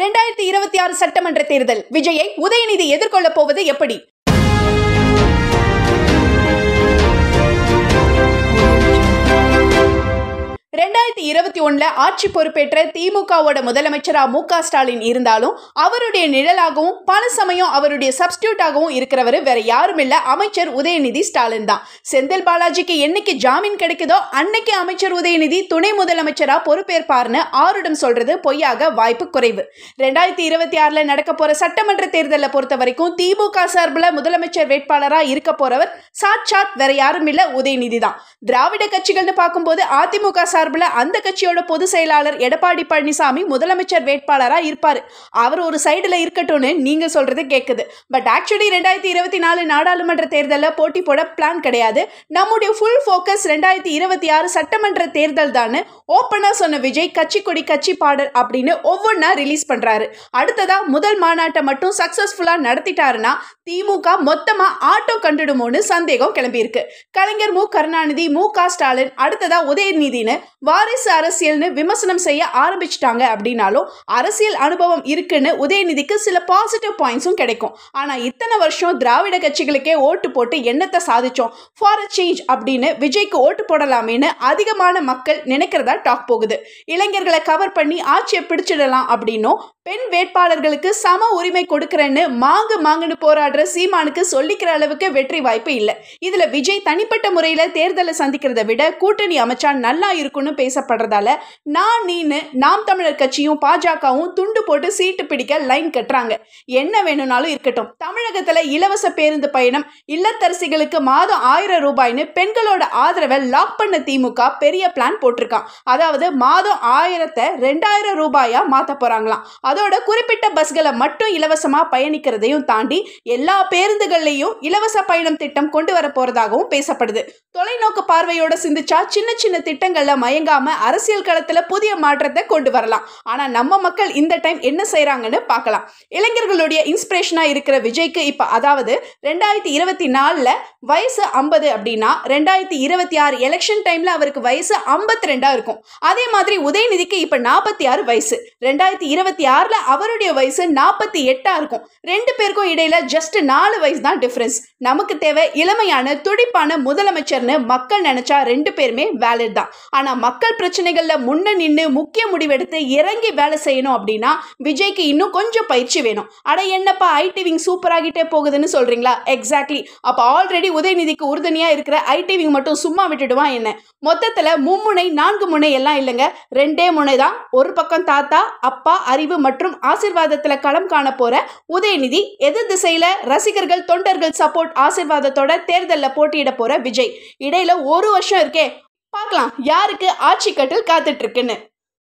ரெண்டாயிரத்தி இருபத்தி ஆறு சட்டமன்ற தேர்தல் விஜயை உதயநிதி எதிர்கொள்ளப் போவது எப்படி ரெண்டாயிரத்தி இருபத்தி ஒன்றில் ஆட்சி பொறுப்பேற்ற திமுகவோட முதலமைச்சராக மு க ஸ்டாலின் இருந்தாலும் அவருடைய நிழலாகவும் பல சமயம் அவருடைய சப்ஸ்டியூட்டாகவும் இருக்கிறவர் வேற யாரும் இல்லை அமைச்சர் உதயநிதி ஸ்டாலின் தான் செந்தில் பாலாஜிக்கு என்னைக்கு ஜாமீன் கிடைக்குதோ அன்னைக்கு அமைச்சர் உதயநிதி துணை முதலமைச்சராக பொறுப்பேற்பார்னு ஆருடம் சொல்றது பொய்யாக வாய்ப்பு குறைவு ரெண்டாயிரத்தி இருபத்தி ஆறில் நடக்க போற சட்டமன்ற தேர்தலை பொறுத்த வரைக்கும் திமுக சார்பில் முதலமைச்சர் வேட்பாளராக இருக்க போறவர் சாட்சாத் வேற யாரும் இல்லை உதயநிதி தான் திராவிட கட்சிகள்னு பார்க்கும்போது அதிமுக சார்பில் அந்த கட்சியோட பொதுச் செயலாளர் எடப்பாடி பழனிசாமி முதலமைச்சர் வேட்பாளராக இருப்பார் அவர் ஒரு சைடில் இருக்கட்டும்னு நீங்கள் சொல்கிறது கேட்குது பட் ஆக்சுவலி ரெண்டாயிரத்தி இருபத்தி நாலு நாடாளுமன்ற தேர்தலில் போட்டி போட பிளான் கிடையாது நம்முடைய ஃபுல் ஃபோக்கஸ் ரெண்டாயிரத்தி இருபத்தி ஆறு சட்டமன்ற தேர்தல் தான் ஓப்பனாக சொன்ன விஜய் கட்சி கொடி கட்சி பாடல் அப்படின்னு ஒவ்வொன்றா ரிலீஸ் பண்ணுறாரு அடுத்ததாக முதல் மாநாட்டை மட்டும் சக்ஸஸ்ஃபுல்லாக நடத்திட்டாருன்னா திமுக மொத்தமாக ஆட்டோ கண்டுடுமோன்னு சந்தேகம் கிளம்பியிருக்கு கலைஞர் மு கருணாநிதி மு க ஸ்டாலின் அடுத்ததாக உதயநிதினு வாரி வாரிசு அரசியல்னு விமர்சனம் செய்ய ஆரம்பிச்சிட்டாங்க அப்படின்னாலும் அரசியல் அனுபவம் இருக்குன்னு உதயநிதிக்கு சில பாசிட்டிவ் பாயிண்ட்ஸும் கிடைக்கும் ஆனால் இத்தனை வருஷம் திராவிட கட்சிகளுக்கே ஓட்டு போட்டு எண்ணத்தை சாதிச்சோம் ஃபார் அ சேஞ்ச் அப்படின்னு விஜய்க்கு ஓட்டு போடலாமேன்னு அதிகமான மக்கள் நினைக்கிறதா டாக் போகுது இளைஞர்களை கவர் பண்ணி ஆட்சியை பிடிச்சிடலாம் அப்படின்னும் பெண் வேட்பாளர்களுக்கு சம உரிமை கொடுக்குறேன்னு மாங்கு மாங்குன்னு போராடுற சீமானுக்கு சொல்லிக்கிற அளவுக்கு வெற்றி வாய்ப்பு இல்லை இதில் விஜய் தனிப்பட்ட முறையில் தேர்தலை சந்திக்கிறத விட கூட்டணி அமைச்சா நல்லா இருக்கும்னு பேச பேசப்படுறதால நான் நீனு நாம் தமிழர் கட்சியும் பாஜகவும் துண்டு போட்டு சீட்டு பிடிக்க லைன் கட்டுறாங்க என்ன வேணும்னாலும் இருக்கட்டும் தமிழகத்துல இலவச பேருந்து பயணம் இல்லத்தரசிகளுக்கு மாதம் ஆயிரம் ரூபாய்னு பெண்களோட ஆதரவை லாக் பண்ண திமுக பெரிய பிளான் போட்டிருக்கான் அதாவது மாதம் ஆயிரத்தை ரெண்டாயிரம் ரூபாயா மாத்த போறாங்களாம் அதோட குறிப்பிட்ட பஸ்களை மட்டும் இலவசமா பயணிக்கிறதையும் தாண்டி எல்லா பேருந்துகள்லையும் இலவச பயணம் திட்டம் கொண்டு வர போறதாகவும் பேசப்படுது தொலைநோக்கு பார்வையோட சிந்திச்சா சின்ன சின்ன திட்டங்கள்ல மயங்காம அரசியல் களத்துல புதிய மாற்றத்தை கொண்டு வரலாம் ஆனா நம்ம மக்கள் இந்த டைம் என்ன செய்யறாங்கன்னு பார்க்கலாம் இளைஞர்களுடைய இன்ஸ்பிரேஷனா இருக்கிற விஜய் இருக்கு இப்போ அதாவது ரெண்டாயிரத்தி இருபத்தி நாலில் வயசு ஐம்பது அப்படின்னா ரெண்டாயிரத்தி இருபத்தி ஆறு எலெக்ஷன் டைமில் அவருக்கு வயசு ஐம்பத்தி ரெண்டாக இருக்கும் அதே மாதிரி உதயநிதிக்கு இப்போ நாற்பத்தி ஆறு வயசு ரெண்டாயிரத்தி இருபத்தி ஆறில் அவருடைய வயசு நாற்பத்தி எட்டாக இருக்கும் ரெண்டு பேருக்கும் இடையில ஜஸ்ட் நாலு வயசு தான் டிஃப்ரென்ஸ் நமக்கு தேவை இளமையான துடிப்பான முதலமைச்சர்னு மக்கள் நினைச்சா ரெண்டு பேருமே வேலட் தான் ஆனால் மக்கள் பிரச்சனைகளில் முன்ன நின்று முக்கிய முடிவெடுத்து இறங்கி வேலை செய்யணும் அப்படின்னா விஜய்க்கு இன்னும் கொஞ்சம் பயிற்சி வேணும் அட என்னப்பா ஐடி விங் சூப்பராக ஆகிட்டே போகுதுன்னு சொல்றீங்களா எக்ஸாக்ட்லி அப்போ ஆல்ரெடி உதயநிதிக்கு உறுதுணையா இருக்கிற ஐடி விங் மட்டும் சும்மா விட்டுடுவான் என்ன மொத்தத்தில் மும்முனை நான்கு முனை எல்லாம் இல்லைங்க ரெண்டே முனை தான் ஒரு பக்கம் தாத்தா அப்பா அறிவு மற்றும் ஆசிர்வாதத்தில் களம் காண போற உதயநிதி எதிர் திசையில் ரசிகர்கள் தொண்டர்கள் சப்போர்ட் ஆசிர்வாதத்தோட தேர்தலில் போட்டியிட போகிற விஜய் இடையில ஒரு வருஷம் இருக்கே பார்க்கலாம் யாருக்கு ஆட்சி கட்டில் இருக்குன்னு